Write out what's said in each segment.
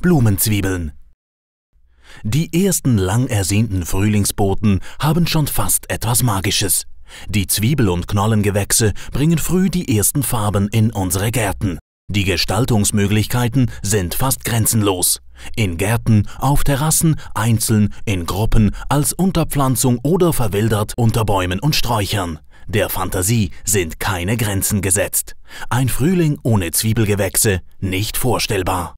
Blumenzwiebeln. Die ersten lang ersehnten Frühlingsboten haben schon fast etwas Magisches. Die Zwiebel- und Knollengewächse bringen früh die ersten Farben in unsere Gärten. Die Gestaltungsmöglichkeiten sind fast grenzenlos. In Gärten, auf Terrassen, einzeln, in Gruppen, als Unterpflanzung oder verwildert unter Bäumen und Sträuchern. Der Fantasie sind keine Grenzen gesetzt. Ein Frühling ohne Zwiebelgewächse nicht vorstellbar.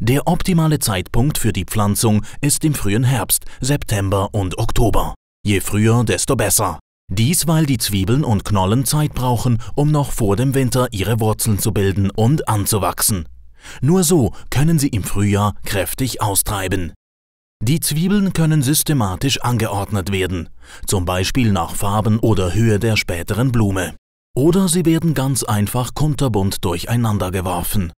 Der optimale Zeitpunkt für die Pflanzung ist im frühen Herbst, September und Oktober. Je früher, desto besser. Dies, weil die Zwiebeln und Knollen Zeit brauchen, um noch vor dem Winter ihre Wurzeln zu bilden und anzuwachsen. Nur so können sie im Frühjahr kräftig austreiben. Die Zwiebeln können systematisch angeordnet werden, zum Beispiel nach Farben oder Höhe der späteren Blume. Oder sie werden ganz einfach kunterbunt durcheinander geworfen.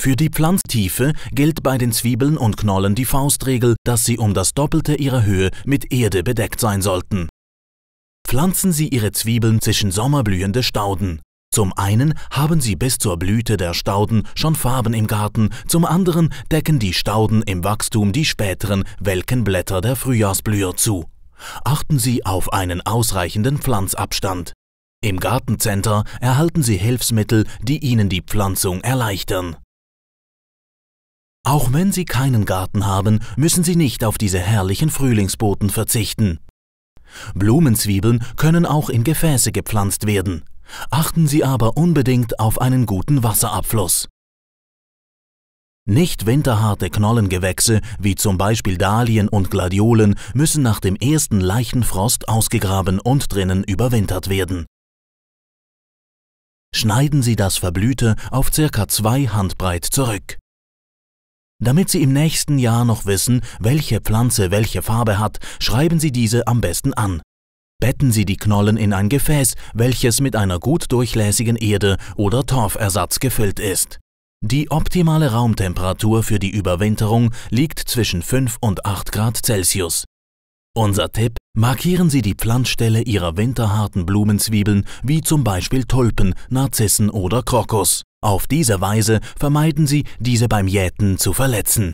Für die Pflanztiefe gilt bei den Zwiebeln und Knollen die Faustregel, dass sie um das Doppelte ihrer Höhe mit Erde bedeckt sein sollten. Pflanzen Sie Ihre Zwiebeln zwischen sommerblühende Stauden. Zum einen haben Sie bis zur Blüte der Stauden schon Farben im Garten, zum anderen decken die Stauden im Wachstum die späteren, welken Blätter der Frühjahrsblüher zu. Achten Sie auf einen ausreichenden Pflanzabstand. Im Gartencenter erhalten Sie Hilfsmittel, die Ihnen die Pflanzung erleichtern. Auch wenn sie keinen Garten haben, müssen sie nicht auf diese herrlichen Frühlingsboten verzichten. Blumenzwiebeln können auch in Gefäße gepflanzt werden. Achten Sie aber unbedingt auf einen guten Wasserabfluss. Nicht winterharte Knollengewächse wie zum Beispiel Dahlien und Gladiolen müssen nach dem ersten leichten Frost ausgegraben und drinnen überwintert werden. Schneiden Sie das Verblühte auf circa zwei Handbreit zurück. Damit Sie im nächsten Jahr noch wissen, welche Pflanze welche Farbe hat, schreiben Sie diese am besten an. Betten Sie die Knollen in ein Gefäß, welches mit einer gut durchlässigen Erde oder Torfersatz gefüllt ist. Die optimale Raumtemperatur für die Überwinterung liegt zwischen 5 und 8 Grad Celsius. Unser Tipp, markieren Sie die Pflanzstelle Ihrer winterharten Blumenzwiebeln wie zum Beispiel Tulpen, Narzissen oder Krokus. Auf diese Weise vermeiden sie, diese beim Jäten zu verletzen.